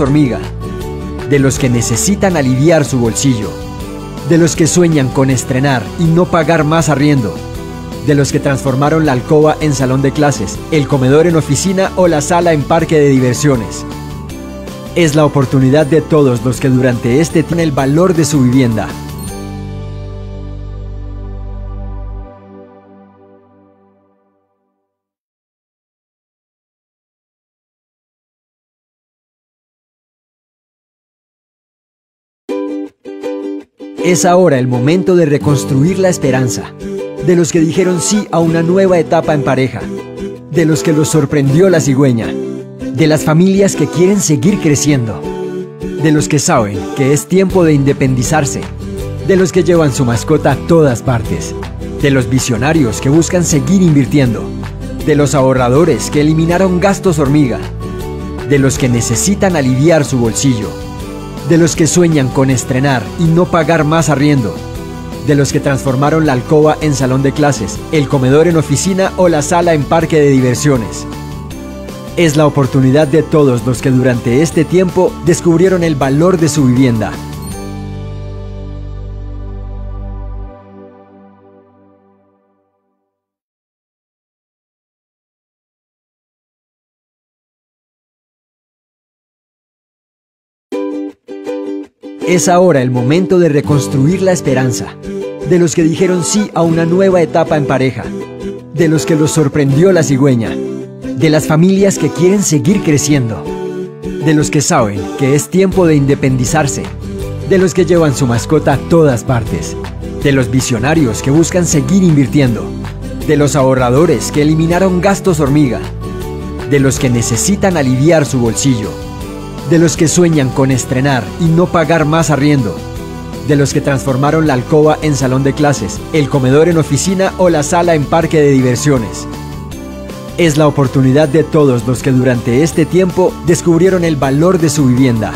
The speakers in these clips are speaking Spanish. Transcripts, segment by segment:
hormiga, de los que necesitan aliviar su bolsillo, de los que sueñan con estrenar y no pagar más arriendo, de los que transformaron la alcoba en salón de clases, el comedor en oficina o la sala en parque de diversiones. Es la oportunidad de todos los que durante este tienen el valor de su vivienda Es ahora el momento de reconstruir la esperanza, de los que dijeron sí a una nueva etapa en pareja, de los que los sorprendió la cigüeña, de las familias que quieren seguir creciendo, de los que saben que es tiempo de independizarse, de los que llevan su mascota a todas partes, de los visionarios que buscan seguir invirtiendo, de los ahorradores que eliminaron gastos hormiga, de los que necesitan aliviar su bolsillo de los que sueñan con estrenar y no pagar más arriendo, de los que transformaron la alcoba en salón de clases, el comedor en oficina o la sala en parque de diversiones. Es la oportunidad de todos los que durante este tiempo descubrieron el valor de su vivienda Es ahora el momento de reconstruir la esperanza, de los que dijeron sí a una nueva etapa en pareja, de los que los sorprendió la cigüeña, de las familias que quieren seguir creciendo, de los que saben que es tiempo de independizarse, de los que llevan su mascota a todas partes, de los visionarios que buscan seguir invirtiendo, de los ahorradores que eliminaron gastos hormiga, de los que necesitan aliviar su bolsillo de los que sueñan con estrenar y no pagar más arriendo, de los que transformaron la alcoba en salón de clases, el comedor en oficina o la sala en parque de diversiones. Es la oportunidad de todos los que durante este tiempo descubrieron el valor de su vivienda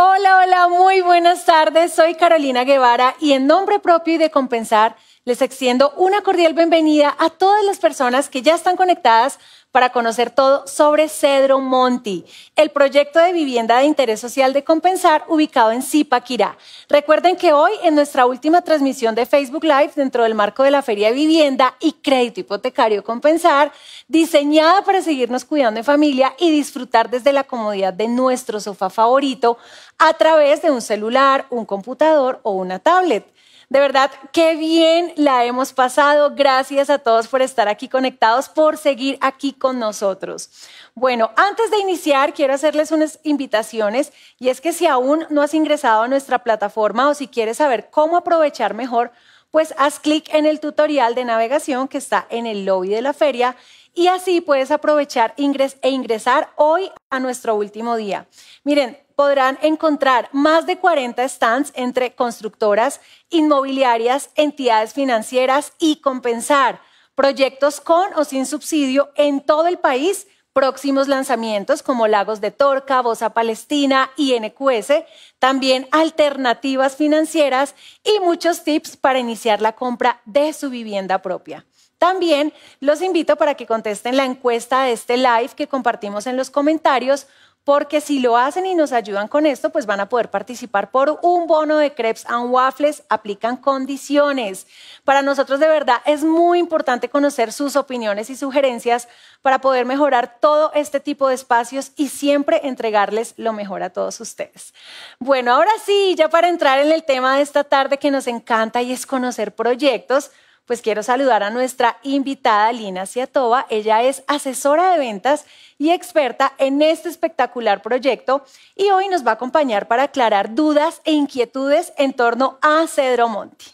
Hola, hola, muy buenas tardes. Soy Carolina Guevara y en nombre propio y de Compensar les extiendo una cordial bienvenida a todas las personas que ya están conectadas para conocer todo sobre Cedro Monti, el proyecto de vivienda de interés social de Compensar ubicado en Zipaquirá. Recuerden que hoy en nuestra última transmisión de Facebook Live dentro del marco de la Feria de Vivienda y Crédito Hipotecario Compensar, diseñada para seguirnos cuidando en familia y disfrutar desde la comodidad de nuestro sofá favorito a través de un celular, un computador o una tablet. De verdad, qué bien la hemos pasado. Gracias a todos por estar aquí conectados, por seguir aquí con nosotros. Bueno, antes de iniciar, quiero hacerles unas invitaciones y es que si aún no has ingresado a nuestra plataforma o si quieres saber cómo aprovechar mejor, pues haz clic en el tutorial de navegación que está en el lobby de la feria y así puedes aprovechar e ingresar hoy a nuestro último día. Miren, podrán encontrar más de 40 stands entre constructoras, inmobiliarias, entidades financieras y compensar proyectos con o sin subsidio en todo el país próximos lanzamientos como Lagos de Torca, Bosa Palestina y NQS, también alternativas financieras y muchos tips para iniciar la compra de su vivienda propia. También los invito para que contesten la encuesta de este live que compartimos en los comentarios, porque si lo hacen y nos ayudan con esto, pues van a poder participar por un bono de crepes and waffles, aplican condiciones. Para nosotros de verdad es muy importante conocer sus opiniones y sugerencias para poder mejorar todo este tipo de espacios y siempre entregarles lo mejor a todos ustedes. Bueno, ahora sí, ya para entrar en el tema de esta tarde que nos encanta y es conocer proyectos, pues quiero saludar a nuestra invitada Lina Ciatova. Ella es asesora de ventas y experta en este espectacular proyecto y hoy nos va a acompañar para aclarar dudas e inquietudes en torno a Cedro Monti.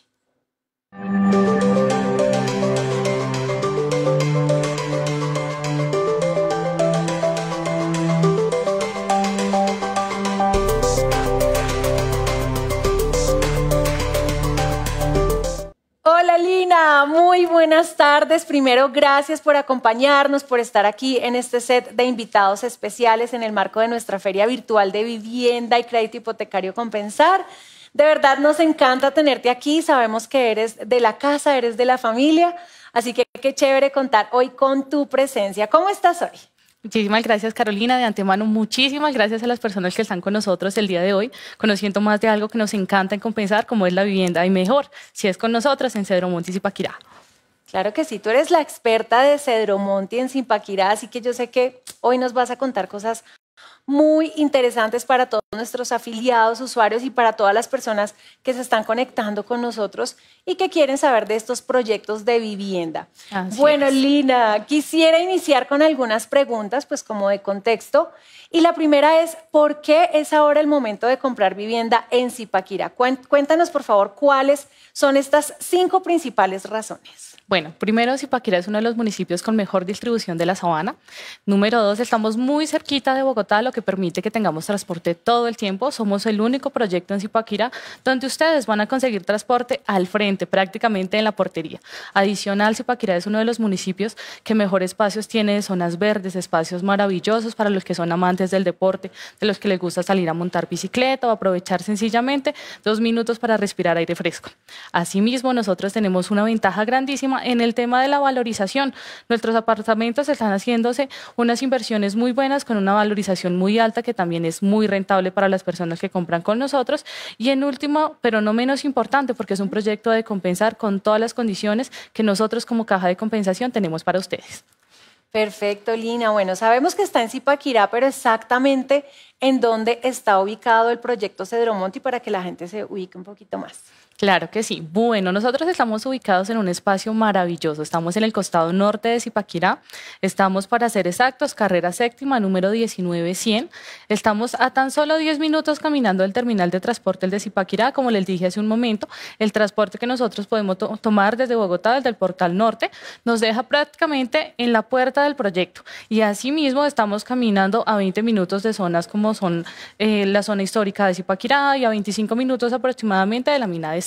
muy buenas tardes. Primero, gracias por acompañarnos, por estar aquí en este set de invitados especiales en el marco de nuestra Feria Virtual de Vivienda y Crédito Hipotecario Compensar. De verdad nos encanta tenerte aquí, sabemos que eres de la casa, eres de la familia, así que qué chévere contar hoy con tu presencia. ¿Cómo estás hoy? Muchísimas gracias Carolina, de antemano muchísimas gracias a las personas que están con nosotros el día de hoy, conociendo más de algo que nos encanta en compensar, como es la vivienda y mejor, si es con nosotros en Cedro y Zipaquirá. Claro que sí, tú eres la experta de Cedro en Zipaquirá, así que yo sé que hoy nos vas a contar cosas muy interesantes para todos nuestros afiliados, usuarios y para todas las personas que se están conectando con nosotros y que quieren saber de estos proyectos de vivienda. bueno, Lina, quisiera iniciar con algunas preguntas, pues como de contexto. Y la primera es, ¿por qué es ahora el momento de comprar vivienda en Zipaquira? Cuéntanos, por favor, cuáles son estas cinco principales razones. Bueno, primero, Zipaquirá es uno de los municipios con mejor distribución de la sabana. Número dos, estamos muy cerquita de Bogotá, lo que permite que tengamos transporte todo el tiempo. Somos el único proyecto en Zipaquirá donde ustedes van a conseguir transporte al frente, prácticamente en la portería. Adicional, Zipaquirá es uno de los municipios que mejor espacios tiene, zonas verdes, espacios maravillosos para los que son amantes del deporte, de los que les gusta salir a montar bicicleta o aprovechar sencillamente dos minutos para respirar aire fresco. Asimismo, nosotros tenemos una ventaja grandísima en el tema de la valorización, nuestros apartamentos están haciéndose unas inversiones muy buenas con una valorización muy alta que también es muy rentable para las personas que compran con nosotros. Y en último, pero no menos importante, porque es un proyecto de compensar con todas las condiciones que nosotros como caja de compensación tenemos para ustedes. Perfecto, Lina. Bueno, sabemos que está en Zipaquirá, pero exactamente en dónde está ubicado el proyecto Cedromonti para que la gente se ubique un poquito más. Claro que sí. Bueno, nosotros estamos ubicados en un espacio maravilloso. Estamos en el costado norte de Zipaquirá. Estamos, para ser exactos, carrera séptima, número 19100. Estamos a tan solo 10 minutos caminando del terminal de transporte el de Zipaquirá. Como les dije hace un momento, el transporte que nosotros podemos tomar desde Bogotá, desde el portal norte, nos deja prácticamente en la puerta del proyecto. Y asimismo, estamos caminando a 20 minutos de zonas como son eh, la zona histórica de Zipaquirá y a 25 minutos aproximadamente de la mina de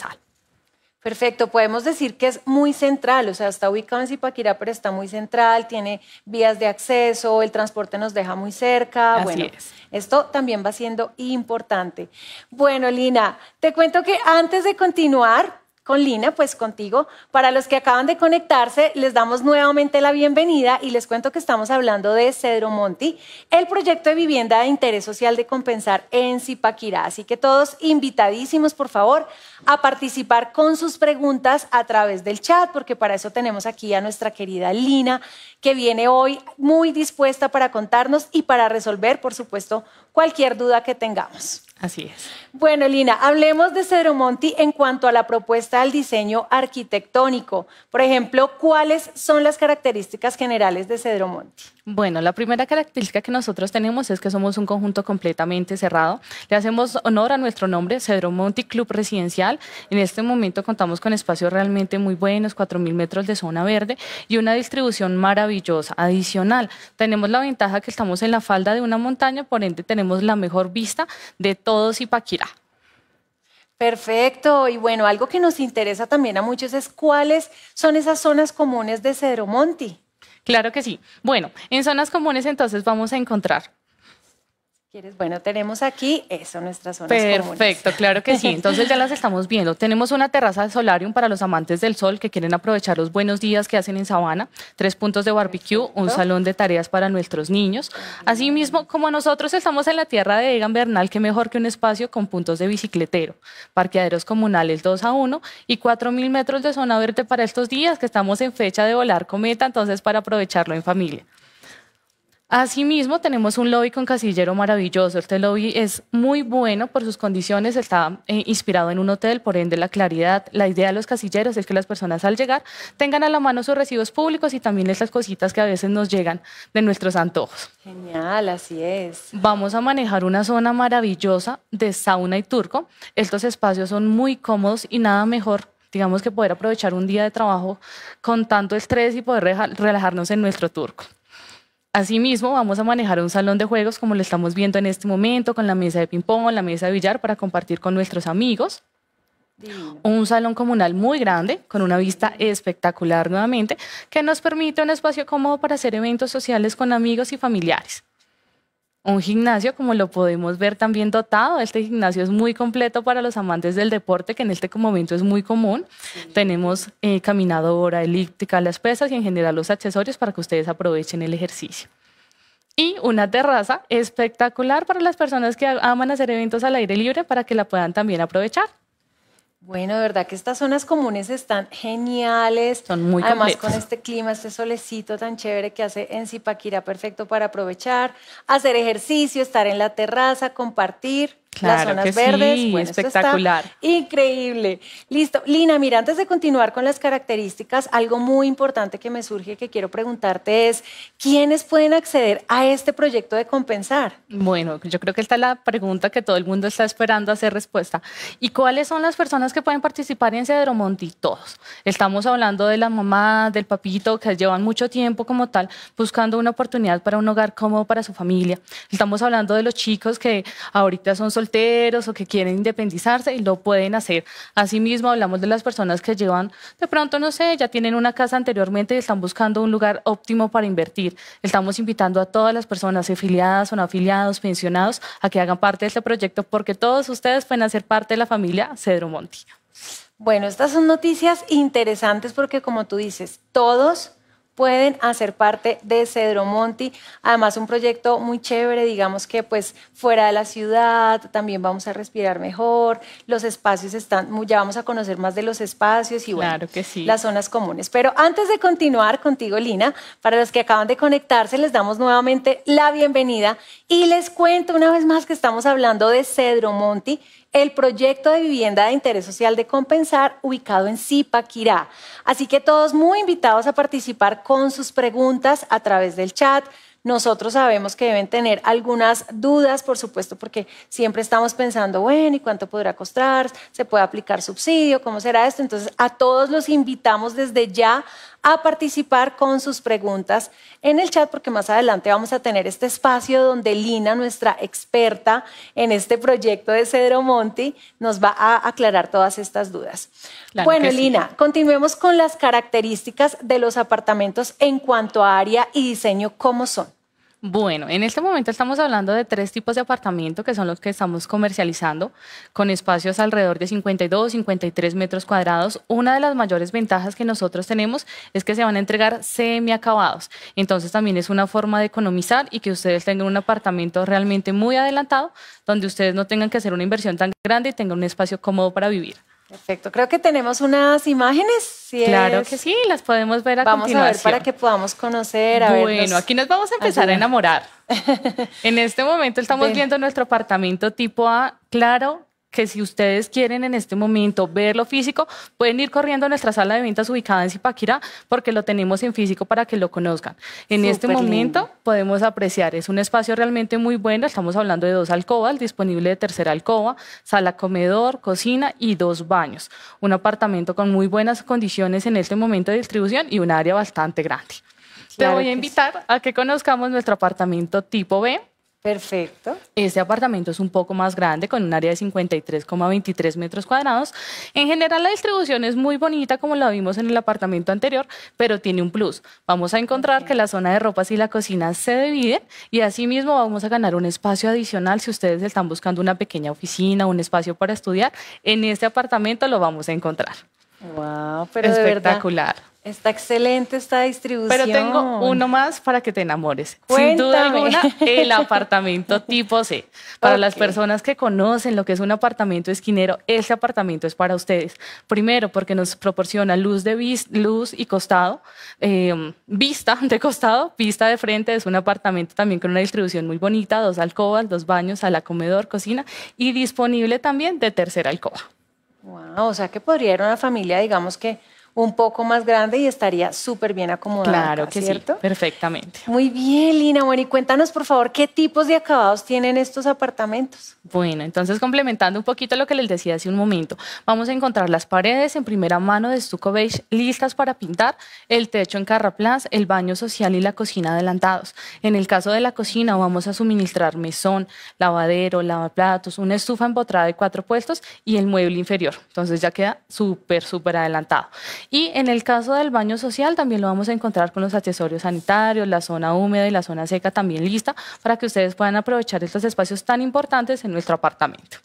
Perfecto, podemos decir que es muy central, o sea, está ubicado en Zipaquirá, pero está muy central, tiene vías de acceso, el transporte nos deja muy cerca. bueno, esto también va siendo importante. Bueno, Lina, te cuento que antes de continuar, con Lina, pues contigo. Para los que acaban de conectarse, les damos nuevamente la bienvenida y les cuento que estamos hablando de Cedro Monti, el proyecto de vivienda de interés social de compensar en Zipaquirá. Así que todos invitadísimos, por favor, a participar con sus preguntas a través del chat, porque para eso tenemos aquí a nuestra querida Lina, que viene hoy muy dispuesta para contarnos y para resolver, por supuesto, cualquier duda que tengamos. Así es. Bueno, Lina, hablemos de Cedro Monti en cuanto a la propuesta del diseño arquitectónico. Por ejemplo, ¿cuáles son las características generales de Cedro Monti? Bueno, la primera característica que nosotros tenemos es que somos un conjunto completamente cerrado. Le hacemos honor a nuestro nombre, Cedro Monti Club Residencial. En este momento contamos con espacios realmente muy buenos, 4.000 metros de zona verde y una distribución maravillosa. Adicional, tenemos la ventaja que estamos en la falda de una montaña, por ende tenemos la mejor vista de todos y Perfecto. Y bueno, algo que nos interesa también a muchos es cuáles son esas zonas comunes de Monti? Claro que sí. Bueno, en zonas comunes entonces vamos a encontrar bueno, tenemos aquí eso, nuestras zonas Perfecto, Perfecto, claro que sí. Entonces ya las estamos viendo. Tenemos una terraza de solarium para los amantes del sol que quieren aprovechar los buenos días que hacen en Sabana, tres puntos de barbecue, un salón de tareas para nuestros niños. Asimismo, como nosotros estamos en la tierra de Egan Bernal, qué mejor que un espacio con puntos de bicicletero, parqueaderos comunales 2 a 1 y 4.000 metros de zona verde para estos días que estamos en fecha de volar cometa, entonces para aprovecharlo en familia. Asimismo, tenemos un lobby con casillero maravilloso. Este lobby es muy bueno por sus condiciones, está eh, inspirado en un hotel, por ende la claridad. La idea de los casilleros es que las personas al llegar tengan a la mano sus recibos públicos y también estas cositas que a veces nos llegan de nuestros antojos. Genial, así es. Vamos a manejar una zona maravillosa de sauna y turco. Estos espacios son muy cómodos y nada mejor digamos que poder aprovechar un día de trabajo con tanto estrés y poder relajarnos en nuestro turco. Asimismo, vamos a manejar un salón de juegos como lo estamos viendo en este momento, con la mesa de ping-pong, la mesa de billar para compartir con nuestros amigos. Un salón comunal muy grande, con una vista espectacular nuevamente, que nos permite un espacio cómodo para hacer eventos sociales con amigos y familiares un gimnasio como lo podemos ver también dotado. Este gimnasio es muy completo para los amantes del deporte, que en este momento es muy común. Tenemos eh, caminadora, elíptica, las pesas y en general los accesorios para que ustedes aprovechen el ejercicio. Y una terraza espectacular para las personas que aman hacer eventos al aire libre para que la puedan también aprovechar. Bueno, de verdad que estas zonas comunes están geniales. Son muy Además, con este clima, este solecito tan chévere que hace en Zipaquirá, perfecto para aprovechar, hacer ejercicio, estar en la terraza, compartir. Claro las zonas verdes. muy espectacular. increíble. Listo. Lina, mira, antes de continuar con las características, algo muy importante que me surge que quiero preguntarte es, ¿quiénes pueden acceder a este proyecto de compensar? Bueno, yo creo que esta es la pregunta que todo el mundo está esperando hacer respuesta. ¿Y cuáles son las personas que pueden participar en Cedromonti? Todos. Estamos hablando de la mamá, del papito, que llevan mucho tiempo como tal buscando una oportunidad para un hogar cómodo para su familia. Estamos hablando de los chicos que ahorita son solteros solteros o que quieren independizarse y lo pueden hacer. Asimismo, hablamos de las personas que llevan, de pronto, no sé, ya tienen una casa anteriormente y están buscando un lugar óptimo para invertir. Estamos invitando a todas las personas afiliadas o no afiliados, pensionados, a que hagan parte de este proyecto porque todos ustedes pueden hacer parte de la familia Cedro Monti. Bueno, estas son noticias interesantes porque como tú dices, todos pueden hacer parte de Cedro Monti. Además, un proyecto muy chévere, digamos que pues fuera de la ciudad, también vamos a respirar mejor, los espacios están, ya vamos a conocer más de los espacios y bueno, las zonas comunes. Pero antes de continuar contigo, Lina, para los que acaban de conectarse, les damos nuevamente la bienvenida y les cuento una vez más que estamos hablando de Cedro Monti, el proyecto de vivienda de interés social de Compensar ubicado en Zipaquirá. Así que todos muy invitados a participar con sus preguntas a través del chat. Nosotros sabemos que deben tener algunas dudas, por supuesto, porque siempre estamos pensando, bueno, ¿y cuánto podrá costar? ¿Se puede aplicar subsidio? ¿Cómo será esto? Entonces, a todos los invitamos desde ya a participar con sus preguntas en el chat, porque más adelante vamos a tener este espacio donde Lina, nuestra experta en este proyecto de Cedro Monti, nos va a aclarar todas estas dudas. bueno, Lina, continuemos con las características de los apartamentos en cuanto a área y diseño, ¿cómo son? Bueno, en este momento estamos hablando de tres tipos de apartamento que son los que estamos comercializando, con espacios alrededor de 52, 53 metros cuadrados. Una de las mayores ventajas que nosotros tenemos es que se van a entregar semiacabados. Entonces también es una forma de economizar y que ustedes tengan un apartamento realmente muy adelantado, donde ustedes no tengan que hacer una inversión tan grande y tengan un espacio cómodo para vivir. Perfecto. Creo que tenemos unas imágenes. claro que sí, las podemos ver a vamos continuación. a ver para que podamos conocer. A bueno, aquí nos vamos a empezar a enamorar. en este momento estamos viendo nuestro apartamento tipo A, claro, que si ustedes quieren en este momento verlo físico, pueden ir corriendo a nuestra sala de ventas ubicada en Zipaquirá, porque lo tenemos en físico para que lo conozcan. En este momento podemos apreciar, es un espacio realmente muy bueno, estamos hablando de dos alcobas, disponible de tercera alcoba, sala comedor, cocina y dos baños. Un apartamento con muy buenas condiciones en este momento de distribución y un área bastante grande. Te voy a invitar a que conozcamos nuestro apartamento tipo B Perfecto. Este apartamento es un poco más grande, con un área de 53,23 metros cuadrados. En general, la distribución es muy bonita, como la vimos en el apartamento anterior, pero tiene un plus. Vamos a encontrar que la zona de ropas y la cocina se dividen y asimismo vamos a ganar un espacio adicional. Si ustedes están buscando una pequeña oficina, un espacio para estudiar, en este apartamento lo vamos a encontrar. Wow, pero espectacular. De está excelente esta distribución. Pero tengo uno más para que te enamores. Cuéntame. Sin duda el apartamento tipo C. Para las personas que conocen lo que es un apartamento esquinero, ese apartamento es para ustedes. Primero, porque nos proporciona luz de luz y costado, em, vista de costado, vista de frente. Es un apartamento también con una distribución muy bonita, dos alcobas, dos baños, sala comedor, cocina y disponible también de tercera alcoba. Wow, o sea que podría era una familia, digamos que un poco más grande y estaría súper bien acomodado. Claro que sí, perfectamente. Muy bien, Lina. Bueno, y cuéntanos, por favor, qué tipos de acabados tienen estos apartamentos. Bueno, entonces complementando un poquito lo que les decía hace un momento, vamos a encontrar las paredes en primera mano de estuco beige listas para pintar, el techo en carraplas, el baño social y la cocina adelantados. En el caso de la cocina vamos a suministrar mesón, lavadero, lavaplatos, una estufa empotrada de cuatro puestos y el mueble inferior. Entonces ya queda súper, súper adelantado. Y en el caso del baño social también lo vamos a encontrar con los accesorios sanitarios, la zona húmeda y la zona seca también lista para que ustedes puedan aprovechar estos espacios tan importantes en nuestro apartamento.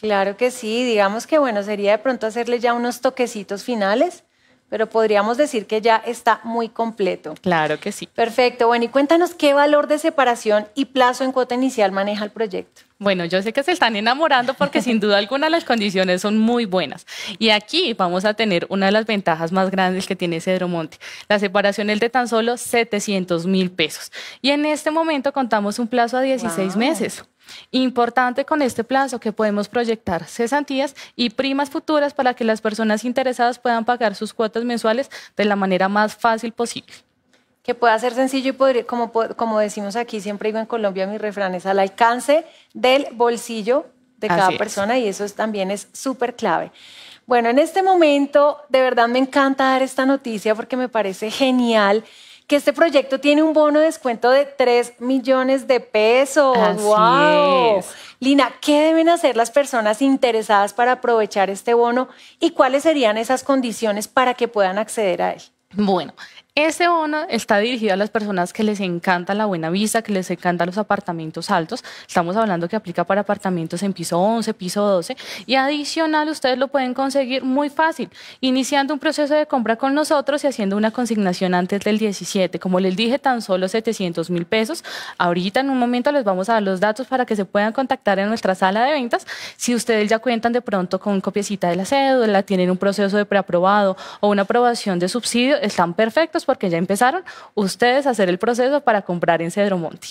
Claro que sí, digamos que bueno, sería de pronto hacerle ya unos toquecitos finales pero podríamos decir que ya está muy completo. Claro que sí. Perfecto. Bueno, y cuéntanos qué valor de separación y plazo en cuota inicial maneja el proyecto. Bueno, yo sé que se están enamorando porque sin duda alguna las condiciones son muy buenas. Y aquí vamos a tener una de las ventajas más grandes que tiene Monte. La separación es de tan solo 700 mil pesos. Y en este momento contamos un plazo a 16 meses. Importante con este plazo que podemos proyectar cesantías y primas futuras para que las personas interesadas puedan pagar sus cuotas mensuales de la manera más fácil posible que pueda ser sencillo y podría, como, decimos aquí, siempre digo en Colombia, mi refrán es al alcance del bolsillo de cada persona y eso también es súper clave. Bueno, en este momento de verdad me encanta dar esta noticia porque me parece genial que este proyecto tiene un bono de descuento de 3 millones de pesos. ¡Wow! Lina, ¿qué deben hacer las personas interesadas para aprovechar este bono y cuáles serían esas condiciones para que puedan acceder a él? Bueno, este bono está dirigido a las personas que les encanta la buena vista, que les encantan los apartamentos altos. Estamos hablando que aplica para apartamentos en piso 11, piso 12. Y adicional, ustedes lo pueden conseguir muy fácil, iniciando un proceso de compra con nosotros y haciendo una consignación antes del 17. Como les dije, tan solo 700 mil pesos. Ahorita, en un momento, les vamos a dar los datos para que se puedan contactar en nuestra sala de ventas. Si ustedes ya cuentan de pronto con copiecita de la cédula, tienen un proceso de preaprobado o una aprobación de subsidio, están perfectos porque ya empezaron ustedes a hacer el proceso para comprar en Cedro Monti.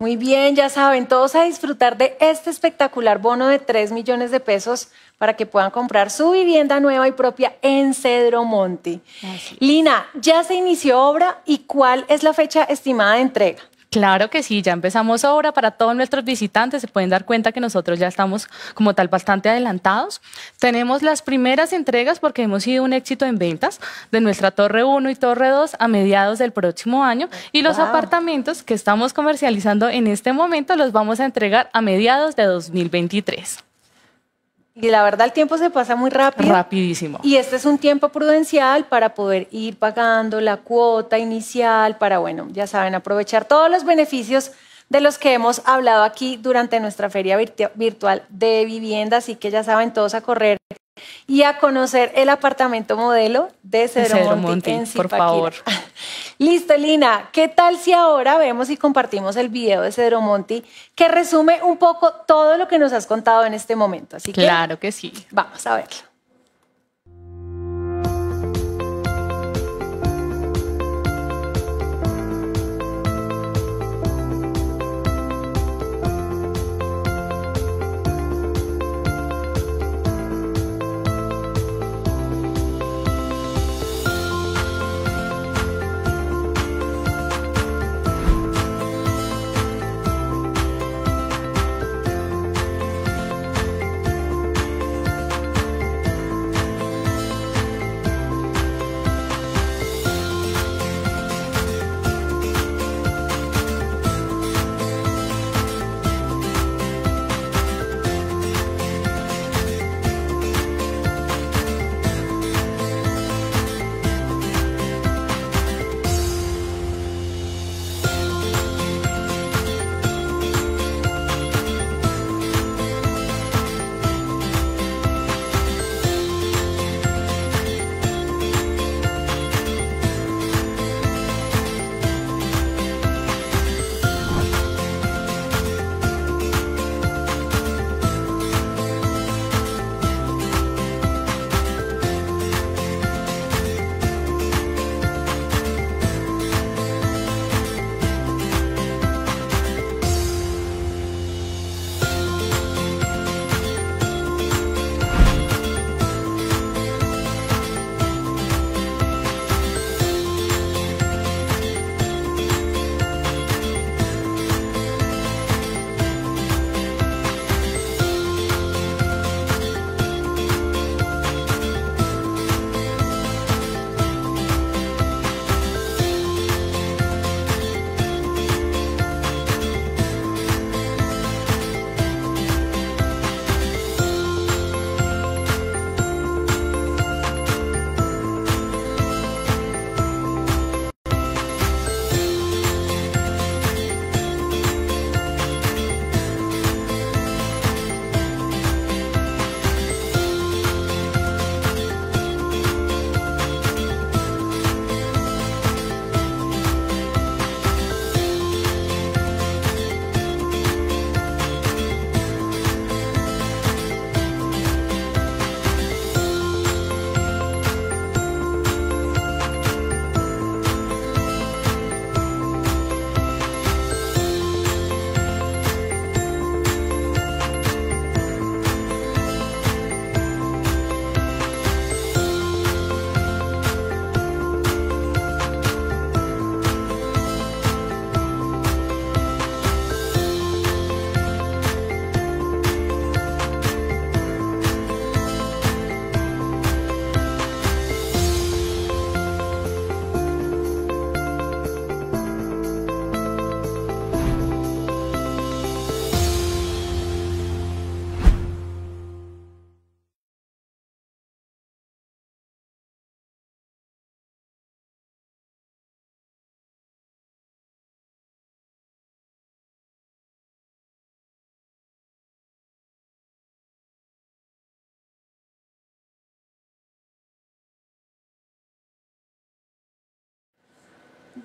Muy bien, ya saben, todos a disfrutar de este espectacular bono de 3 millones de pesos para que puedan comprar su vivienda nueva y propia en Cedro Monti. Lina, ya se inició obra y cuál es la fecha estimada de entrega? Claro que sí, ya empezamos ahora. Para todos nuestros visitantes se pueden dar cuenta que nosotros ya estamos como tal bastante adelantados. Tenemos las primeras entregas porque hemos sido un éxito en ventas de nuestra Torre 1 y Torre 2 a mediados del próximo año y los apartamentos que estamos comercializando en este momento los vamos a entregar a mediados de 2023. Y la verdad el tiempo se pasa muy rápido. Rapidísimo. Y este es un tiempo prudencial para poder ir pagando la cuota inicial, para, bueno, ya saben, aprovechar todos los beneficios de los que hemos hablado aquí durante nuestra feria virtual de vivienda. Así que ya saben, todos a correr y a conocer el apartamento modelo de Cedro, Monti, por favor. Listo, Lina, ¿qué tal si ahora vemos y compartimos el video de Cedro Monti que resume un poco todo lo que nos has contado en este momento? Así que, claro que sí. Vamos a verlo.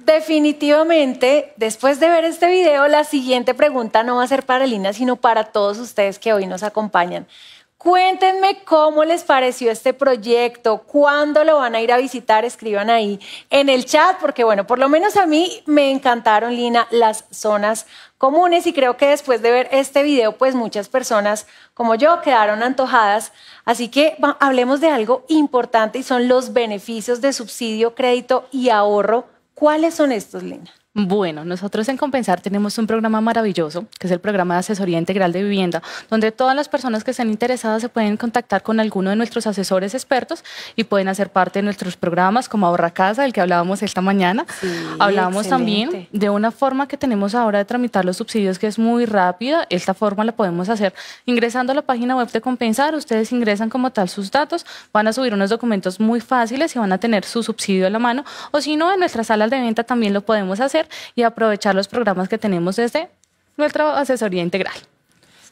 Definitivamente, después de ver este video, la siguiente pregunta no va a ser para Lina, sino para todos ustedes que hoy nos acompañan. Cuéntenme cómo les pareció este proyecto, cuándo lo van a ir a visitar, escriban ahí en el chat, porque bueno, por lo menos a mí me encantaron, Lina, las zonas comunes y creo que después de ver este video, pues muchas personas como yo quedaron antojadas. Así que hablemos de algo importante y son los beneficios de subsidio, crédito y ahorro ¿Cuáles son estos, Lina? Bueno, nosotros en Compensar tenemos un programa maravilloso, que es el programa de asesoría integral de vivienda, donde todas las personas que estén interesadas se pueden contactar con alguno de nuestros asesores expertos y pueden hacer parte de nuestros programas como Ahorra Casa, del que hablábamos esta mañana. hablábamos también de una forma que tenemos ahora de tramitar los subsidios que es muy rápida. Esta forma la podemos hacer ingresando a la página web de Compensar. Ustedes ingresan como tal sus datos, van a subir unos documentos muy fáciles y van a tener su subsidio a la mano. O si no, en nuestras salas de venta también lo podemos hacer y aprovechar los programas que tenemos desde nuestra asesoría integral.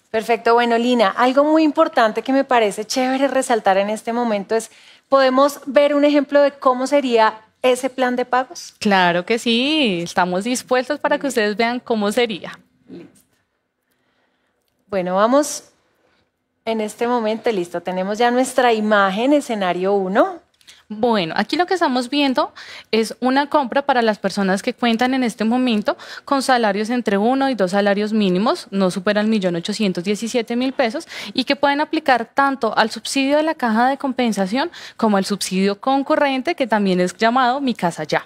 Perfecto, bueno Lina, algo muy importante que me parece chévere resaltar en este momento es, ¿podemos ver un ejemplo de cómo sería ese plan de pagos? Claro que sí, estamos dispuestos para que ustedes vean cómo sería. Bueno, vamos en este momento, listo, tenemos ya nuestra imagen, escenario 1. Bueno, aquí lo que estamos viendo es una compra para las personas que cuentan en este momento con salarios entre uno y dos salarios mínimos, no superan 1.817.000 pesos, y que pueden aplicar tanto al subsidio de la caja de compensación como al subsidio concurrente, que también es llamado Mi Casa Ya.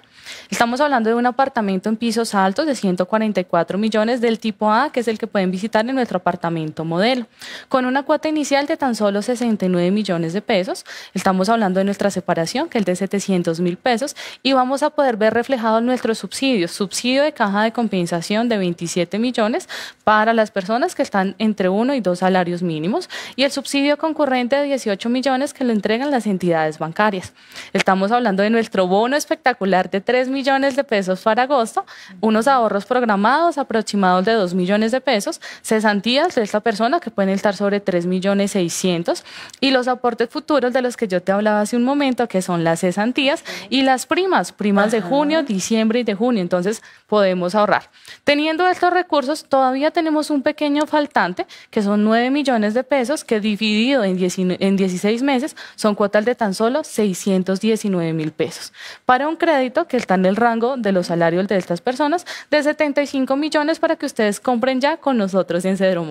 Estamos hablando de un apartamento en pisos altos de 144 millones del tipo A, que es el que pueden visitar en nuestro apartamento modelo, con una cuota inicial de tan solo 69 millones de pesos. Estamos hablando de nuestra separación, que es de 700 mil pesos, y vamos a poder ver reflejado nuestro subsidio, subsidio de caja de compensación de 27 millones para las personas que están entre uno y dos salarios mínimos, y el subsidio concurrente de 18 millones que lo entregan las entidades bancarias. Estamos hablando de nuestro bono espectacular de 3 millones de pesos para agosto, unos ahorros programados aproximados de 2 millones de pesos, cesantías de esta persona que pueden estar sobre 3 millones 600 y los aportes futuros de los que yo te hablaba hace un momento, que son las cesantías y las primas, primas de junio, diciembre y de junio. Entonces podemos ahorrar. Teniendo estos recursos, todavía tenemos un pequeño faltante, que son 9 millones de pesos, que dividido en, en 16 meses son cuotas de tan solo 619 mil pesos. Para un crédito que está en el rango de los salarios de estas personas de 75 millones para que ustedes compren ya con nosotros en Cedro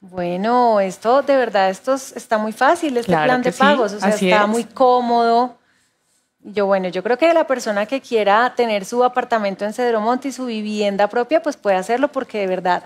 Bueno, esto de verdad, esto está muy fácil, este plan de pagos, o sea, está muy cómodo. Yo, bueno, yo creo que la persona que quiera tener su apartamento en Cedro y su vivienda propia, pues puede hacerlo porque de verdad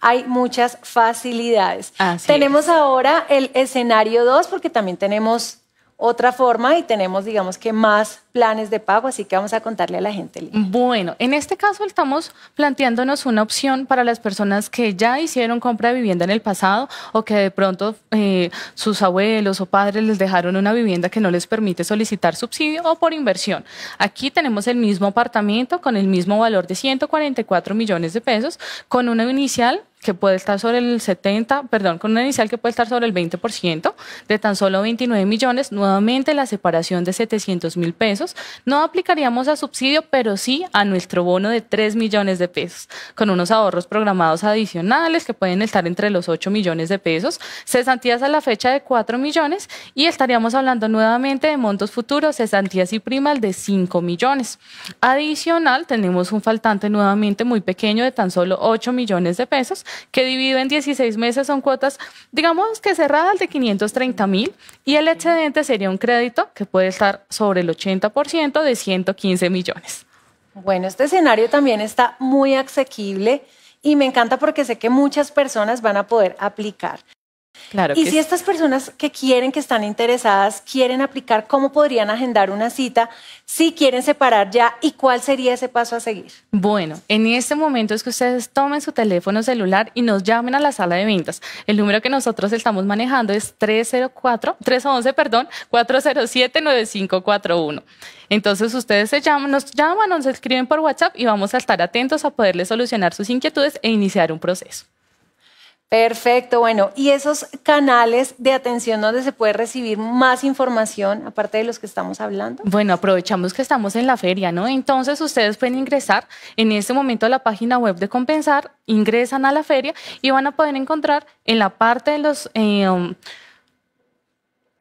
hay muchas facilidades. tenemos ahora el escenario 2 porque también tenemos otra forma y tenemos, digamos que, más planes de pago, así que vamos a contarle a la gente. Bueno, en este caso estamos planteándonos una opción para las personas que ya hicieron compra de vivienda en el pasado o que de pronto eh, sus abuelos o padres les dejaron una vivienda que no les permite solicitar subsidio o por inversión. Aquí tenemos el mismo apartamento con el mismo valor de 144 millones de pesos, con una inicial que puede estar sobre el 70, perdón, con una inicial que puede estar sobre el 20% de tan solo 29 millones, nuevamente la separación de 700 mil pesos, no aplicaríamos a subsidio, pero sí a nuestro bono de 3 millones de pesos, con unos ahorros programados adicionales que pueden estar entre los 8 millones de pesos, cesantías a la fecha de 4 millones y estaríamos hablando nuevamente de montos futuros, cesantías y primas de 5 millones. Adicional, tenemos un faltante nuevamente muy pequeño de tan solo 8 millones de pesos, que divido en 16 meses son cuotas, digamos que cerradas de 530 mil y el excedente sería un crédito que puede estar sobre el 80% de 115 millones. Bueno, este escenario también está muy asequible y me encanta porque sé que muchas personas van a poder aplicar. Claro y si estas personas que quieren, que están interesadas, quieren aplicar, ¿cómo podrían agendar una cita? Si quieren separar ya, ¿y cuál sería ese paso a seguir? Bueno, en este momento es que ustedes tomen su teléfono celular y nos llamen a la sala de ventas. El número que nosotros estamos manejando es 304, 311, perdón, 407-9541. Entonces ustedes se llaman, nos llaman, nos escriben por WhatsApp y vamos a estar atentos a poderles solucionar sus inquietudes e iniciar un proceso. Perfecto, bueno, y esos canales de atención donde se puede recibir más información, aparte de los que estamos hablando. Bueno, aprovechamos que estamos en la feria, ¿no? Entonces ustedes pueden ingresar en este momento a la página web de Compensar, ingresan a la feria y van a poder encontrar en la parte de los... Eh, um,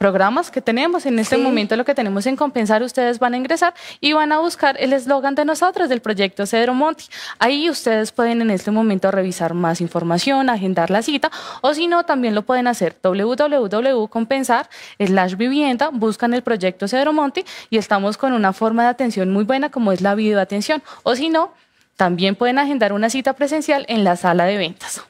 programas que tenemos. En este momento lo que tenemos en compensar, ustedes van a ingresar y van a buscar el eslogan de nosotros del proyecto Cedro Monti. Ahí ustedes pueden en este momento revisar más información, agendar la cita o si no, también lo pueden hacer www.compensar slash vivienda, buscan el proyecto Cedro Monti y estamos con una forma de atención muy buena como es la videoatención o si no, también pueden agendar una cita presencial en la sala de ventas.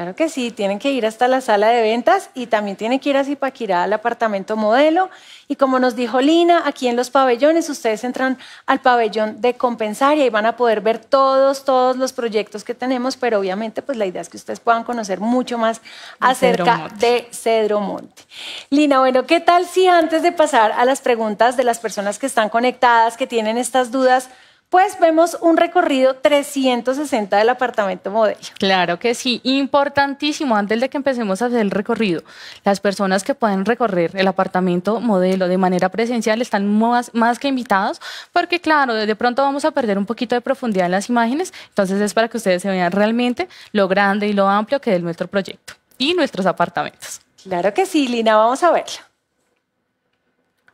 Claro que sí, tienen que ir hasta la sala de ventas y también tienen que ir a Zipaquirá al apartamento modelo. Y como nos dijo Lina, aquí en los pabellones ustedes entran al pabellón de compensar y ahí van a poder ver todos, todos los proyectos que tenemos, pero obviamente pues la idea es que ustedes puedan conocer mucho más acerca de Cedro Monte. Lina, bueno, ¿qué tal si antes de pasar a las preguntas de las personas que están conectadas, que tienen estas dudas, pues vemos un recorrido 360 del apartamento modelo. Claro que sí, importantísimo, antes de que empecemos a hacer el recorrido, las personas que pueden recorrer el apartamento modelo de manera presencial están más, que invitados, porque claro, de pronto vamos a perder un poquito de profundidad en las imágenes, entonces es para que ustedes se vean realmente lo grande y lo amplio que es nuestro proyecto y nuestros apartamentos. Claro que sí, Lina, vamos a verlo.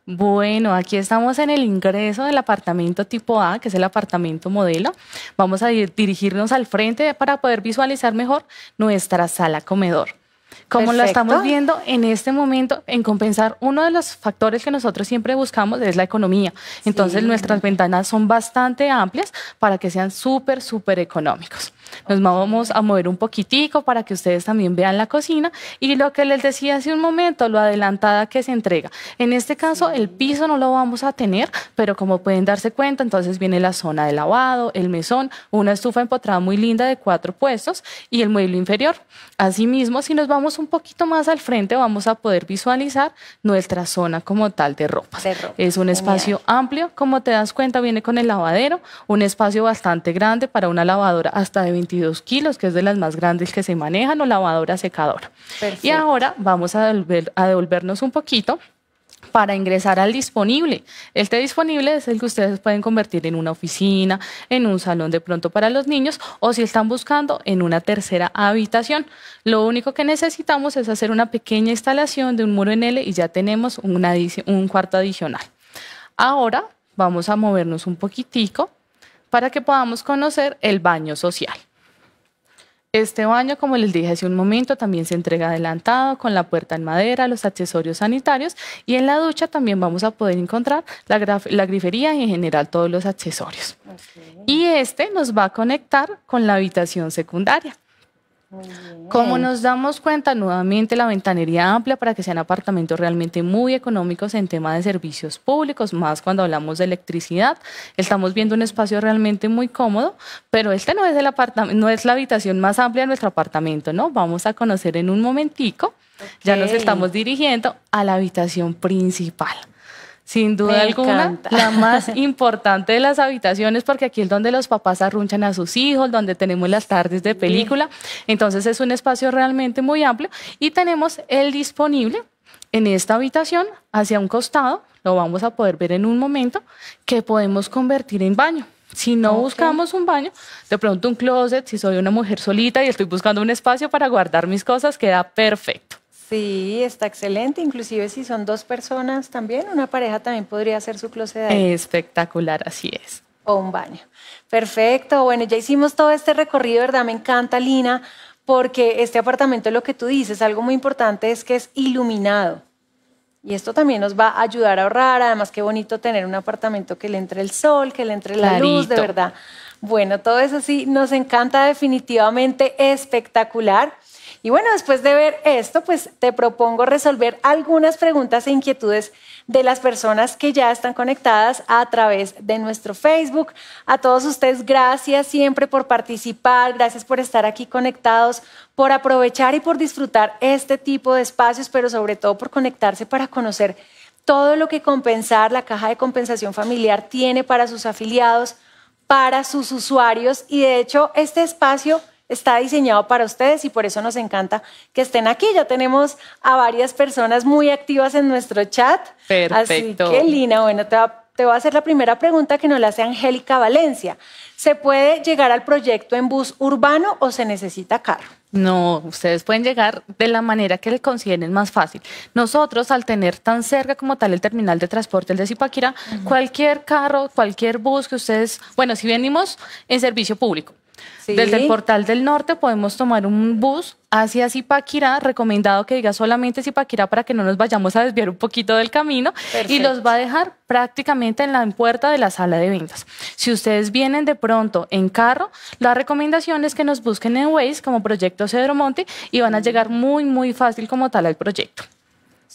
Bueno, aquí estamos en el ingreso del apartamento tipo A, que es el apartamento modelo. Vamos a dirigirnos al frente para poder visualizar mejor nuestra sala comedor como lo estamos viendo en este momento, en compensar uno de los factores que nosotros siempre buscamos es la economía. Entonces nuestras ventanas son bastante amplias para que sean súper, súper económicos. Nos vamos a mover un poquitico para que ustedes también vean la cocina y lo que les decía hace un momento, lo adelantada que se entrega. En este caso el piso no lo vamos a tener, pero como pueden darse cuenta, entonces viene la zona de lavado, el mesón, una estufa empotrada muy linda de cuatro puestos y el mueble inferior. Asimismo, si nos vamos un poquito más al frente, vamos a poder visualizar nuestra zona como tal de ropa. Es un espacio amplio, como te das cuenta, viene con el lavadero, un espacio bastante grande para una lavadora hasta de 22 kilos, que es de las más grandes que se manejan, o lavadora secadora. Y ahora vamos a, a devolvernos un poquito para ingresar al disponible. Este disponible es el que ustedes pueden convertir en una oficina, en un salón de pronto para los niños o si están buscando en una tercera habitación. Lo único que necesitamos es hacer una pequeña instalación de un muro en L y ya tenemos un cuarto adicional. Ahora vamos a movernos un poquitico para que podamos conocer el baño social. Este baño, como les dije hace un momento, también se entrega adelantado con la puerta en madera, los accesorios sanitarios y en la ducha también vamos a poder encontrar la, grifería y en general todos los accesorios. Y este nos va a conectar con la habitación secundaria. Como nos damos cuenta, nuevamente la ventanería amplia para que sean apartamentos realmente muy económicos en tema de servicios públicos, más cuando hablamos de electricidad. Estamos viendo un espacio realmente muy cómodo, pero este no es, el no es la habitación más amplia de nuestro apartamento, ¿no? Vamos a conocer en un momentico, ya nos estamos dirigiendo a la habitación principal. Sin duda alguna, la más importante de las habitaciones, porque aquí es donde los papás arrunchan a sus hijos, donde tenemos las tardes de película. Entonces es un espacio realmente muy amplio y tenemos el disponible en esta habitación hacia un costado, lo vamos a poder ver en un momento, que podemos convertir en baño. Si no buscamos un baño, de pronto un closet, si soy una mujer solita y estoy buscando un espacio para guardar mis cosas, queda perfecto. Sí, está excelente. Inclusive si son dos personas también, una pareja también podría hacer su closet Espectacular, así es. O un baño. Perfecto. Bueno, ya hicimos todo este recorrido, ¿verdad? Me encanta, Lina, porque este apartamento, lo que tú dices, algo muy importante es que es iluminado. Y esto también nos va a ayudar a ahorrar. Además, qué bonito tener un apartamento que le entre el sol, que le entre la luz, de verdad. Bueno, todo eso sí, nos encanta definitivamente espectacular. Y bueno, después de ver esto, pues te propongo resolver algunas preguntas e inquietudes de las personas que ya están conectadas a través de nuestro Facebook. A todos ustedes, gracias siempre por participar, gracias por estar aquí conectados, por aprovechar y por disfrutar este tipo de espacios, pero sobre todo por conectarse para conocer todo lo que compensar, la caja de compensación familiar tiene para sus afiliados, para sus usuarios y de hecho este espacio está diseñado para ustedes y por eso nos encanta que estén aquí. Ya tenemos a varias personas muy activas en nuestro chat. Perfecto. Así que, Lina, bueno, te, voy a hacer la primera pregunta que nos la hace Angélica Valencia. ¿Se puede llegar al proyecto en bus urbano o se necesita carro? No, ustedes pueden llegar de la manera que le consideren más fácil. Nosotros, al tener tan cerca como tal el terminal de transporte, el de Zipaquira, cualquier carro, cualquier bus que ustedes, bueno, si venimos en servicio público, desde el Portal del Norte podemos tomar un bus hacia Zipaquirá, recomendado que diga solamente Zipaquirá para que no nos vayamos a desviar un poquito del camino y los va a dejar prácticamente en la puerta de la sala de ventas. Si ustedes vienen de pronto en carro, la recomendación es que nos busquen en Waze como Proyecto Cedromonte y van a llegar muy, muy fácil como tal al proyecto.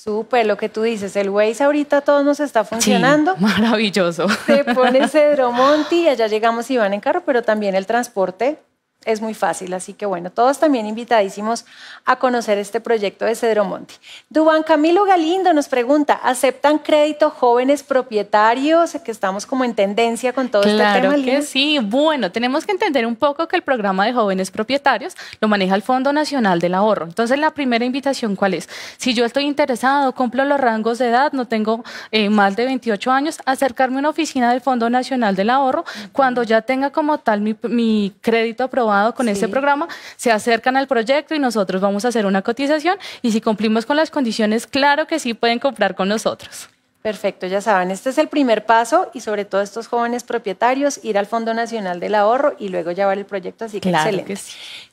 Súper, lo que tú dices, el Waze ahorita todo nos está funcionando. maravilloso. Se pone Cedro Monti, allá llegamos y van en carro, pero también el transporte es muy fácil, así que bueno, todos también invitadísimos a conocer este proyecto de Cedro Monti Dubán Camilo Galindo nos pregunta, ¿aceptan crédito jóvenes propietarios? Que estamos como en tendencia con todo este tema. Claro que sí. Bueno, tenemos que entender un poco que el programa de jóvenes propietarios lo maneja el Fondo Nacional del Ahorro. Entonces, la primera invitación, ¿cuál es? Si yo estoy interesado, cumplo los rangos de edad, no tengo eh, más de 28 años, acercarme a una oficina del Fondo Nacional del Ahorro cuando ya tenga como tal mi crédito aprobado con este programa, se acercan al proyecto y nosotros vamos a hacer una cotización y si cumplimos con las condiciones, claro que sí pueden comprar con nosotros. Perfecto, ya saben, este es el primer paso y sobre todo estos jóvenes propietarios, ir al Fondo Nacional del Ahorro y luego llevar el proyecto, así que excelente.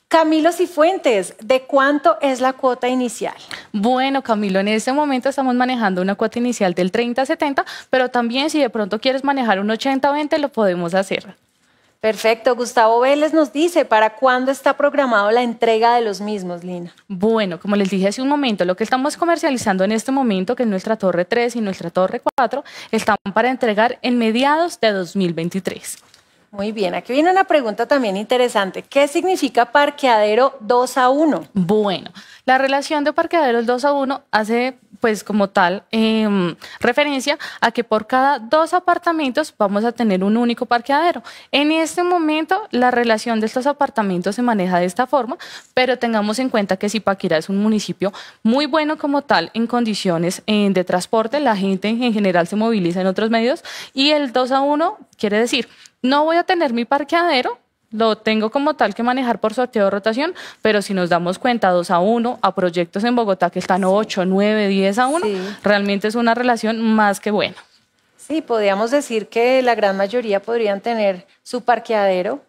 Camilo Cifuentes, ¿de cuánto es la cuota inicial? Bueno, Camilo, en este momento estamos manejando una cuota inicial del 30-70, pero también si de pronto quieres manejar un 80-20, lo podemos hacer. Perfecto. Gustavo Vélez nos dice, ¿para cuándo está programado la entrega de los mismos, Lina? Bueno, como les dije hace un momento, lo que estamos comercializando en este momento, que es nuestra Torre 3 y nuestra Torre 4, están para entregar en mediados de 2023. Muy bien, aquí viene una pregunta también interesante. ¿Qué significa parqueadero 2 a 1? Bueno, la relación de parqueaderos 2 a 1 hace pues como tal, em, referencia a que por cada dos apartamentos vamos a tener un único parqueadero. En este momento, la relación de estos apartamentos se maneja de esta forma, pero tengamos en cuenta que Zipaquirá es un municipio muy bueno como tal en condiciones de transporte. La gente en general se moviliza en otros medios y el 2 a 1 quiere decir, no voy a tener mi parqueadero, lo tengo como tal que manejar por sorteo de rotación, pero si nos damos cuenta 2 a 1 a proyectos en Bogotá que están 8, 9, 10 a 1, realmente es una relación más que buena. Sí, podríamos decir que la gran mayoría podrían tener su parqueadero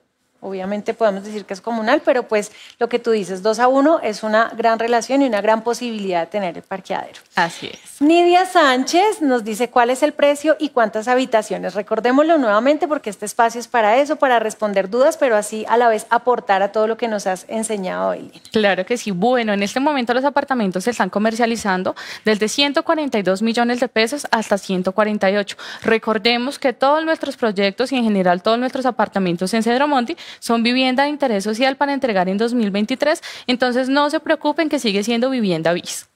Obviamente podemos decir que es comunal, pero pues lo que tú dices, dos a uno, es una gran relación y una gran posibilidad de tener el parqueadero. Así es. Nidia Sánchez nos dice cuál es el precio y cuántas habitaciones. Recordémoslo nuevamente porque este espacio es para eso, para responder dudas, pero así a la vez aportar a todo lo que nos has enseñado hoy. Claro que sí. Bueno, en este momento los apartamentos se están comercializando desde 142 millones de pesos hasta 148. Recordemos que todos nuestros proyectos y en general todos nuestros apartamentos en Cedro Monti son vivienda de interés social para entregar en 2023, entonces no se preocupen que sigue siendo vivienda BIS.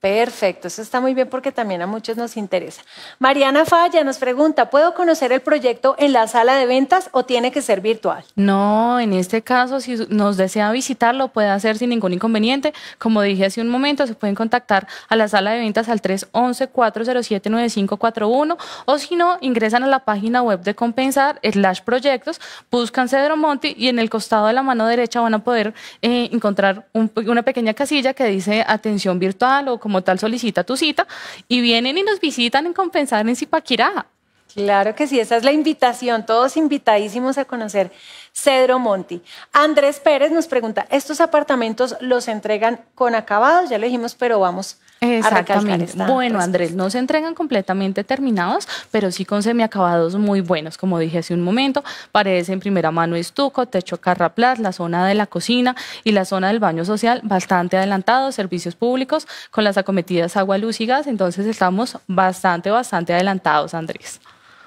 Perfecto, eso está muy bien porque también a muchos nos interesa. Mariana Falla nos pregunta, ¿puedo conocer el proyecto en la sala de ventas o tiene que ser virtual? No, en este caso, si nos desea visitar, lo puede hacer sin ningún inconveniente. Como dije hace un momento, se pueden contactar a la sala de ventas al 311-407-9541 o si no, ingresan a la página web de Compensar, slash proyectos, buscan Cedro Monti y en el costado de la mano derecha van a poder eh, encontrar una pequeña casilla que dice atención virtual o como tal solicita tu cita y vienen y nos visitan en Compensar en Zipaquirá. Claro que sí, esa es la invitación, todos invitadísimos a conocer Cedro Monti. Andrés Pérez nos pregunta, ¿estos apartamentos los entregan con acabados? Ya lo dijimos, pero vamos Exactamente. bueno, Andrés, no se entregan completamente terminados, pero sí con semiacabados muy buenos, como dije hace un momento, paredes en primera mano estuco, techo carraplas, la zona de la cocina y la zona del baño social bastante adelantados, servicios públicos con las acometidas agua, luz y gas, entonces estamos bastante, bastante adelantados, Andrés.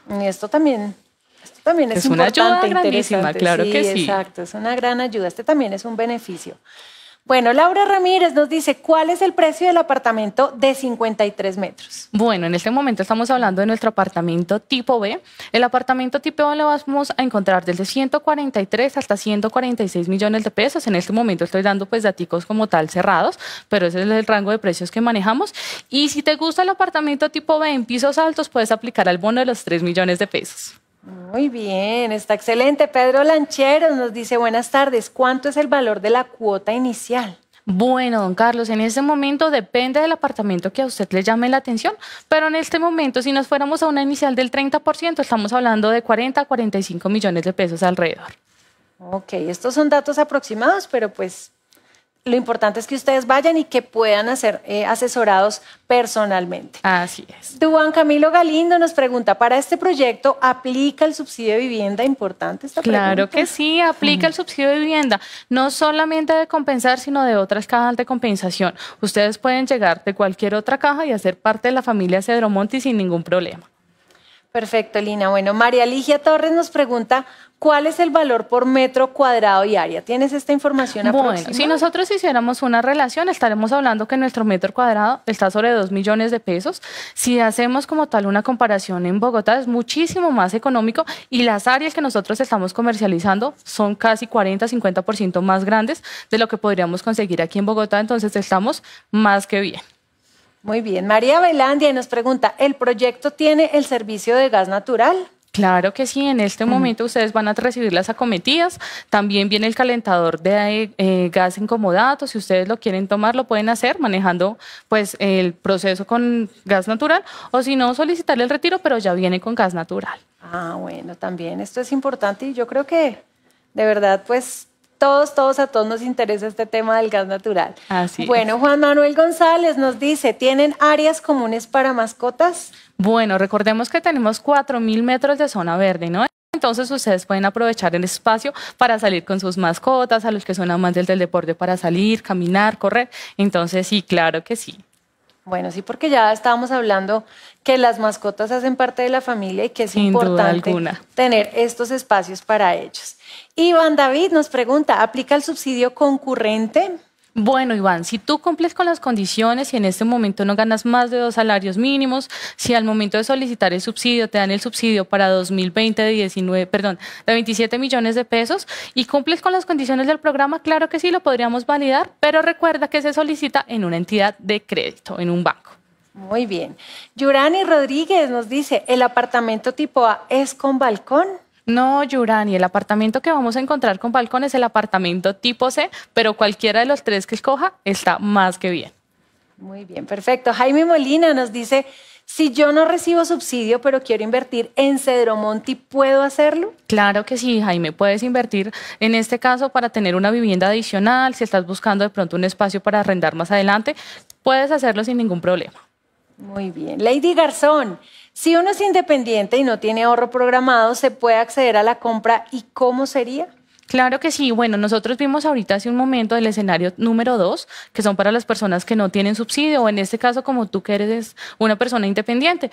Y esto también esto también es, una ayuda grandísima, claro que sí. Exacto, es una gran ayuda. Este también es un beneficio. Bueno, Laura Ramírez nos dice, ¿cuál es el precio del apartamento de 53 metros? Bueno, en este momento estamos hablando de nuestro apartamento tipo B. El apartamento tipo B lo vamos a encontrar desde 143 hasta 146 millones de pesos. En este momento estoy dando pues daticos como tal cerrados, pero ese es el rango de precios que manejamos. Y si te gusta el apartamento tipo B en pisos altos, puedes aplicar al bono de los 3 millones de pesos. Muy bien, está excelente. Pedro Lanchero nos dice, buenas tardes, ¿cuánto es el valor de la cuota inicial? Bueno, don Carlos, en este momento depende del apartamento que a usted le llame la atención, pero en este momento, si nos fuéramos a una inicial del 30%, estamos hablando de 40 a 45 millones de pesos alrededor. Ok, estos son datos aproximados, pero pues lo importante es que ustedes vayan y que puedan ser eh, asesorados personalmente. Así es. Juan Camilo Galindo nos pregunta, ¿para este proyecto aplica el subsidio de vivienda? Importante esta Claro que sí, aplica el subsidio de vivienda, no solamente de compensar, sino de otras cajas de compensación. Ustedes pueden llegar de cualquier otra caja y hacer parte de la familia Cedro Monti sin ningún problema. Perfecto, Lina. Bueno, María Ligia Torres nos pregunta, ¿cuál es el valor por metro cuadrado y área? ¿Tienes esta información aproximada? Bueno, si nosotros hiciéramos una relación, estaremos hablando que nuestro metro cuadrado está sobre dos millones de pesos. Si hacemos como tal una comparación en Bogotá, es muchísimo más económico y las áreas que nosotros estamos comercializando son casi 40, 50% más grandes de lo que podríamos conseguir aquí en Bogotá, entonces estamos más que bien. Muy bien. María Velandia nos pregunta, ¿el proyecto tiene el servicio de gas natural? Claro que sí, en este mm. momento ustedes van a recibir las acometidas. También viene el calentador de eh, gas incomodado, Si ustedes lo quieren tomar, lo pueden hacer manejando pues el proceso con gas natural o si no, solicitar el retiro, pero ya viene con gas natural. Ah, bueno, también esto es importante y yo creo que de verdad pues todos, todos, a todos nos interesa este tema del gas natural. Así bueno, Juan Manuel González nos dice, ¿tienen áreas comunes para mascotas? Bueno, recordemos que tenemos 4.000 metros de zona verde, ¿no? Entonces ustedes pueden aprovechar el espacio para salir con sus mascotas, a los que son amantes del deporte para salir, caminar, correr. Entonces sí, claro que sí. Bueno, sí, porque ya estábamos hablando que las mascotas hacen parte de la familia y que es importante tener estos espacios para ellos. Iván David nos pregunta, ¿aplica el subsidio concurrente? Bueno, Iván, si tú cumples con las condiciones y en este momento no ganas más de dos salarios mínimos, si al momento de solicitar el subsidio te dan el subsidio para 2020 de perdón, de 27 millones de pesos y cumples con las condiciones del programa, claro que sí lo podríamos validar, pero recuerda que se solicita en una entidad de crédito, en un banco. Muy bien. Yurani Rodríguez nos dice, ¿el apartamento tipo A es con balcón? No, Yurani, el apartamento que vamos a encontrar con balcón es el apartamento tipo C, pero cualquiera de los tres que escoja está más que bien. Muy bien, perfecto. Jaime Molina nos dice, si yo no recibo subsidio, pero quiero invertir en Monti, ¿puedo hacerlo? Claro que sí, Jaime, puedes invertir en este caso para tener una vivienda adicional, si estás buscando de pronto un espacio para arrendar más adelante, puedes hacerlo sin ningún problema. Muy bien. Lady Garzón si uno es independiente y no tiene ahorro programado, ¿se puede acceder a la compra y cómo sería? Claro que sí. Bueno, nosotros vimos ahorita hace un momento el escenario número dos, que son para las personas que no tienen subsidio, o en este caso, como tú que eres una persona independiente.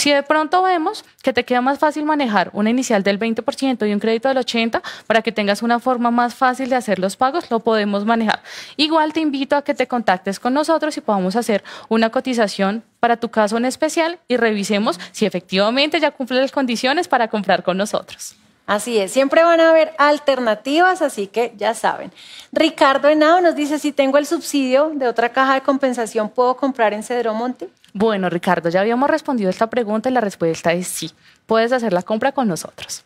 Si de pronto vemos que te queda más fácil manejar una inicial del 20% y un crédito del 80% para que tengas una forma más fácil de hacer los pagos, lo podemos manejar. Igual te invito a que te contactes con nosotros y podamos hacer una cotización para tu caso en especial y revisemos si efectivamente ya cumple las condiciones para comprar con nosotros. Así es, siempre van a haber alternativas, así que ya saben. Ricardo Henao nos dice, si tengo el subsidio de otra caja de compensación, ¿puedo comprar en Cedro Monte? Bueno, Ricardo, ya habíamos respondido esta pregunta y la respuesta es sí. Puedes hacer la compra con nosotros.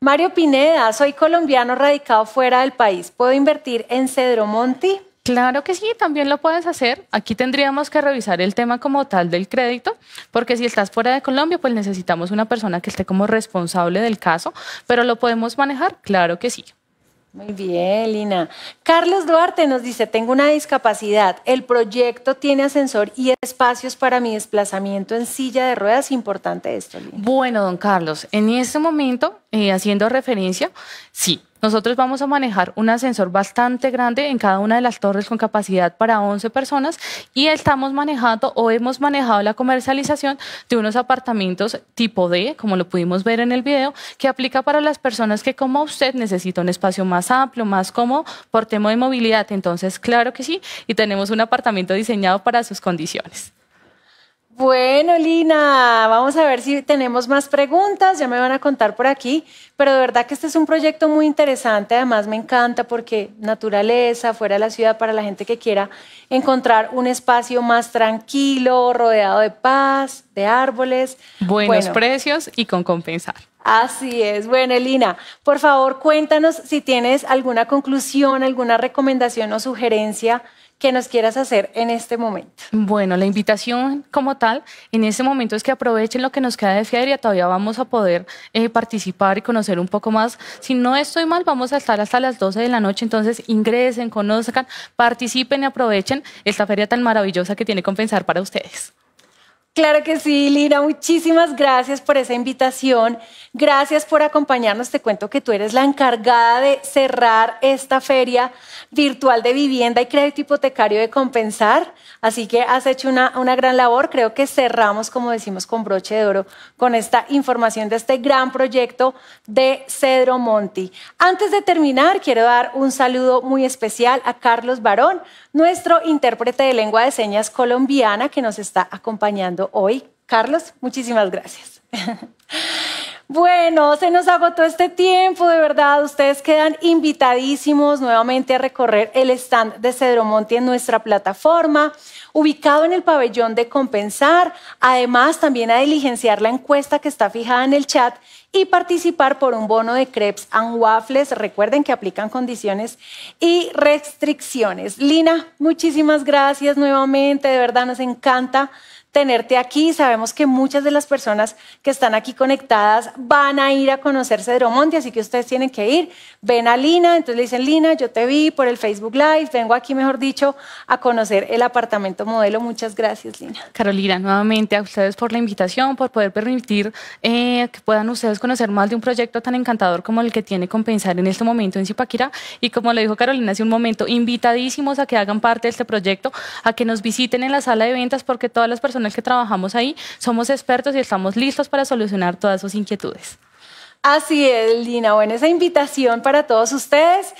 Mario Pineda, soy colombiano radicado fuera del país. ¿Puedo invertir en Cedro Monti? Claro que sí, también lo puedes hacer. Aquí tendríamos que revisar el tema como tal del crédito, porque si estás fuera de Colombia, pues necesitamos una persona que esté como responsable del caso, pero lo podemos manejar, claro que sí. Muy bien, Lina. Carlos Duarte nos dice, tengo una discapacidad. El proyecto tiene ascensor y espacios para mi desplazamiento en silla de ruedas. Importante esto, Lina. Bueno, don Carlos, en este momento, eh, haciendo referencia, sí, nosotros vamos a manejar un ascensor bastante grande en cada una de las torres con capacidad para 11 personas y estamos manejando o hemos manejado la comercialización de unos apartamentos tipo D, como lo pudimos ver en el video, que aplica para las personas que como usted necesita un espacio más amplio, más cómodo por tema de movilidad. Entonces, claro que sí, y tenemos un apartamento diseñado para sus condiciones. Bueno, Lina, vamos a ver si tenemos más preguntas, ya me van a contar por aquí, pero de verdad que este es un proyecto muy interesante, además me encanta porque naturaleza, fuera de la ciudad, para la gente que quiera encontrar un espacio más tranquilo, rodeado de paz, de árboles. Buenos precios y con compensar. Así es. Bueno, Lina, por favor cuéntanos si tienes alguna conclusión, alguna recomendación o sugerencia que nos quieras hacer en este momento. Bueno, la invitación como tal en este momento es que aprovechen lo que nos queda de feria, todavía vamos a poder eh, participar y conocer un poco más. Si no estoy mal, vamos a estar hasta las 12 de la noche, entonces ingresen, conozcan, participen y aprovechen esta feria tan maravillosa que tiene Compensar para ustedes. Claro que sí, Lina. Muchísimas gracias por esa invitación. Gracias por acompañarnos. Te cuento que tú eres la encargada de cerrar esta feria virtual de vivienda y crédito hipotecario de compensar. Así que has hecho una, gran labor. Creo que cerramos, como decimos, con broche de oro con esta información de este gran proyecto de Cedro Monti. Antes de terminar, quiero dar un saludo muy especial a Carlos Barón, nuestro intérprete de lengua de señas colombiana que nos está acompañando hoy. Carlos, muchísimas gracias. Bueno, se nos agotó este tiempo, de verdad. Ustedes quedan invitadísimos nuevamente a recorrer el stand de Monti en nuestra plataforma, ubicado en el pabellón de Compensar. Además, también a diligenciar la encuesta que está fijada en el chat y participar por un bono de crepes and waffles. Recuerden que aplican condiciones y restricciones. Lina, muchísimas gracias nuevamente. De verdad, nos encanta tenerte aquí. Sabemos que muchas de las personas que están aquí conectadas van a ir a conocer Cedro Monti así que ustedes tienen que ir. Ven a Lina, entonces le dicen, Lina, yo te vi por el Facebook Live, vengo aquí, mejor dicho, a conocer el apartamento modelo. Muchas gracias, Lina. Carolina, nuevamente a ustedes por la invitación, por poder permitir eh, que puedan ustedes conocer más de un proyecto tan encantador como el que tiene Compensar en este momento en Zipaquirá. Y como le dijo Carolina hace un momento, invitadísimos a que hagan parte de este proyecto, a que nos visiten en la sala de ventas, porque todas las personas que trabajamos ahí somos expertos y estamos listos para solucionar todas sus inquietudes. Así es, Lina. Bueno, esa invitación para todos ustedes.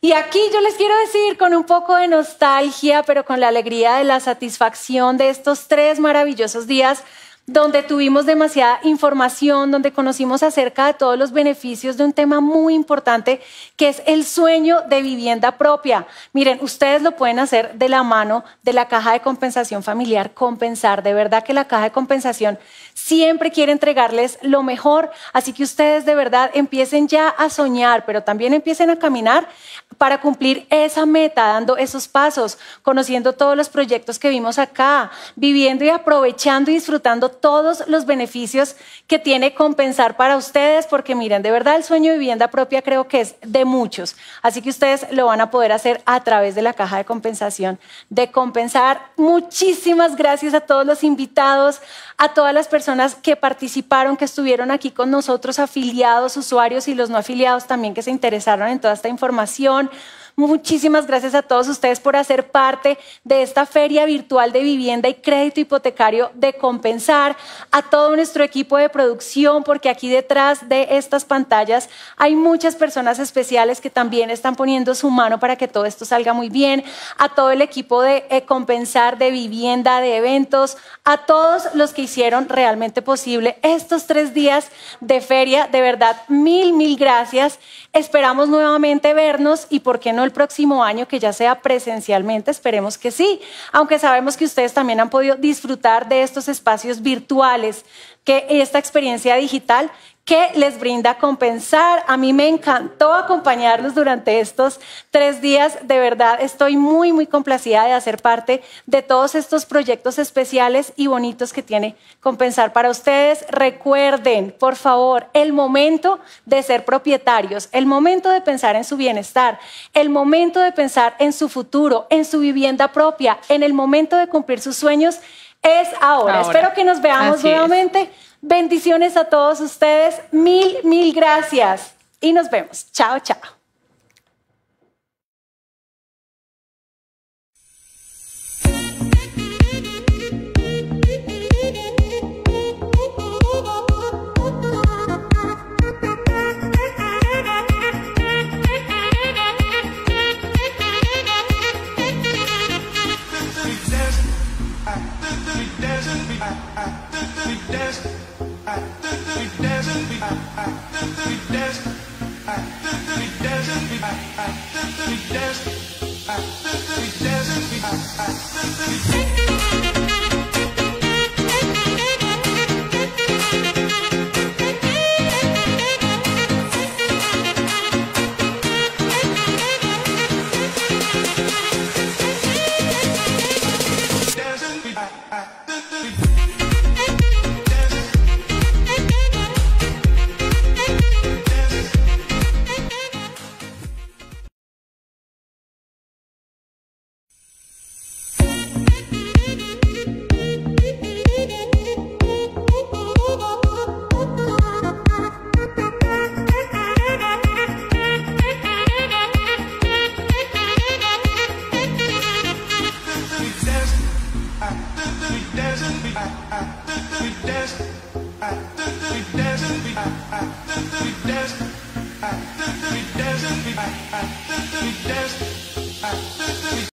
Y aquí yo les quiero decir con un poco de nostalgia, pero con la alegría de la satisfacción de estos tres maravillosos días donde tuvimos demasiada información, donde conocimos acerca de todos los beneficios de un tema muy importante que es el sueño de vivienda propia. Miren, ustedes lo pueden hacer de la mano de la caja de compensación familiar, compensar. De verdad que la caja de compensación siempre quiere entregarles lo mejor. Así que ustedes de verdad empiecen ya a soñar, pero también empiecen a caminar para cumplir esa meta, dando esos pasos, conociendo todos los proyectos que vimos acá, viviendo y aprovechando y disfrutando todos los beneficios que tiene compensar para ustedes, porque miren, de verdad el sueño de vivienda propia creo que es de muchos, así que ustedes lo van a poder hacer a través de la caja de compensación de compensar. Muchísimas gracias a todos los invitados, a todas las personas que participaron, que estuvieron aquí con nosotros, afiliados, usuarios y los no afiliados también que se interesaron en toda esta información. Muchísimas gracias a todos ustedes por hacer parte de esta feria virtual de vivienda y crédito hipotecario de compensar, a todo nuestro equipo de producción, porque aquí detrás de estas pantallas hay muchas personas especiales que también están poniendo su mano para que todo esto salga muy bien, a todo el equipo de eh, compensar de vivienda, de eventos, a todos los que hicieron realmente posible estos tres días de feria. De verdad, mil, mil gracias. Esperamos nuevamente vernos y, ¿por qué no? el próximo año que ya sea presencialmente, esperemos que sí, aunque sabemos que ustedes también han podido disfrutar de estos espacios virtuales, que esta experiencia digital que les brinda compensar. A mí me encantó acompañarlos durante estos tres días. De verdad, estoy muy, muy complacida de hacer parte de todos estos proyectos especiales y bonitos que tiene compensar para ustedes. Recuerden, por favor, el momento de ser propietarios, el momento de pensar en su bienestar, el momento de pensar en su futuro, en su vivienda propia, en el momento de cumplir sus sueños es ahora. Espero que nos veamos nuevamente. Bendiciones a todos ustedes. Mil, mil gracias. Y nos vemos. Chao, chao.